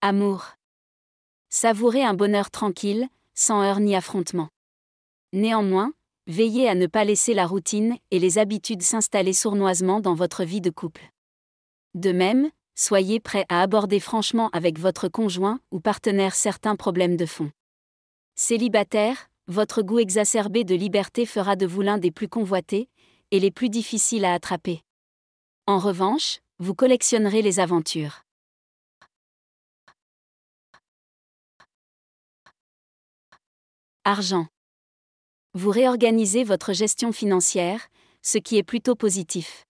Amour. Savourez un bonheur tranquille, sans heurts ni affrontements. Néanmoins, veillez à ne pas laisser la routine et les habitudes s'installer sournoisement dans votre vie de couple. De même, soyez prêt à aborder franchement avec votre conjoint ou partenaire certains problèmes de fond. Célibataire, votre goût exacerbé de liberté fera de vous l'un des plus convoités et les plus difficiles à attraper. En revanche, vous collectionnerez les aventures. Argent. Vous réorganisez votre gestion financière, ce qui est plutôt positif.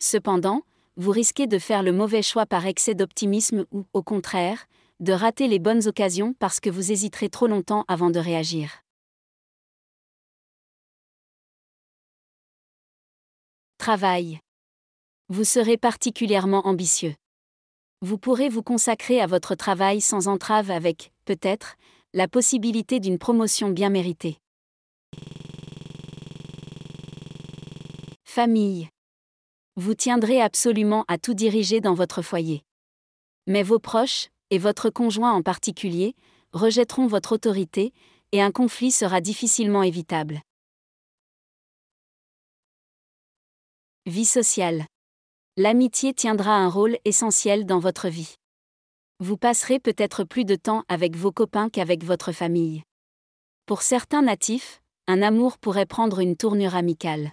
Cependant, vous risquez de faire le mauvais choix par excès d'optimisme ou, au contraire, de rater les bonnes occasions parce que vous hésiterez trop longtemps avant de réagir. Travail. Vous serez particulièrement ambitieux. Vous pourrez vous consacrer à votre travail sans entrave avec, peut-être, la possibilité d'une promotion bien méritée. Famille. Vous tiendrez absolument à tout diriger dans votre foyer. Mais vos proches, et votre conjoint en particulier, rejetteront votre autorité, et un conflit sera difficilement évitable. Vie sociale. L'amitié tiendra un rôle essentiel dans votre vie. Vous passerez peut-être plus de temps avec vos copains qu'avec votre famille. Pour certains natifs, un amour pourrait prendre une tournure amicale.